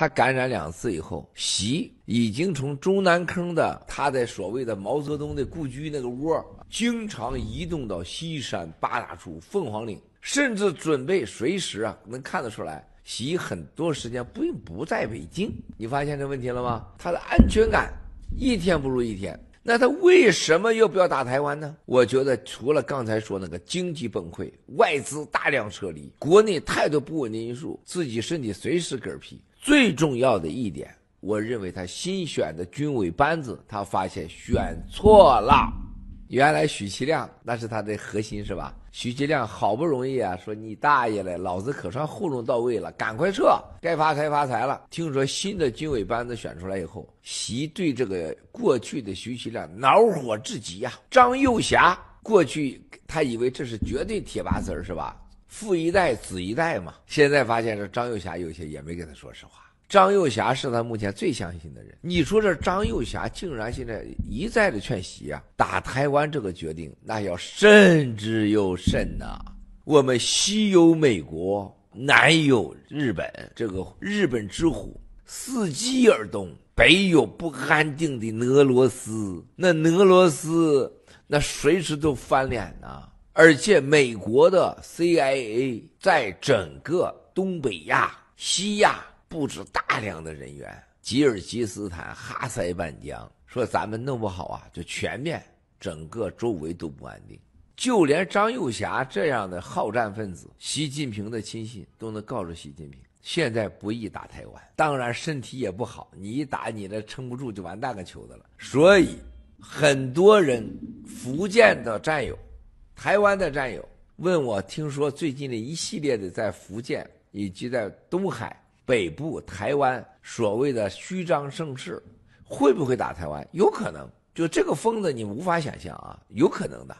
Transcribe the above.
他感染两次以后，习已经从中南坑的他在所谓的毛泽东的故居那个窝，经常移动到西山八大处、凤凰岭，甚至准备随时啊，能看得出来，习很多时间并不在北京。你发现这问题了吗？他的安全感一天不如一天。那他为什么又不要打台湾呢？我觉得除了刚才说那个经济崩溃、外资大量撤离、国内太多不稳定因素，自己身体随时嗝屁。最重要的一点，我认为他新选的军委班子，他发现选错了。原来许其亮那是他的核心，是吧？许其亮好不容易啊，说你大爷嘞，老子可算糊弄到位了，赶快撤，该发财发财了。听说新的军委班子选出来以后，习对这个过去的徐其亮恼火至极呀。张幼侠过去他以为这是绝对铁八字儿，是吧？富一代子一代嘛，现在发现这张幼霞有些也没跟他说实话。张幼霞是他目前最相信的人。你说这张幼霞竟然现在一再的劝席啊，打台湾这个决定，那要慎之又慎呐。我们西有美国，南有日本，这个日本之虎伺机而动；北有不安定的俄罗斯，那俄罗斯那随时都翻脸呐。而且，美国的 CIA 在整个东北亚、西亚布置大量的人员。吉尔吉斯坦、哈塞半疆，说咱们弄不好啊，就全面整个周围都不安定。就连张幼霞这样的好战分子，习近平的亲信都能告诉习近平，现在不宜打台湾。当然，身体也不好，你一打，你那撑不住就完蛋个球的了。所以，很多人，福建的战友。台湾的战友问我，听说最近的一系列的在福建以及在东海北部、台湾所谓的虚张声势，会不会打台湾？有可能，就这个疯子，你无法想象啊，有可能的。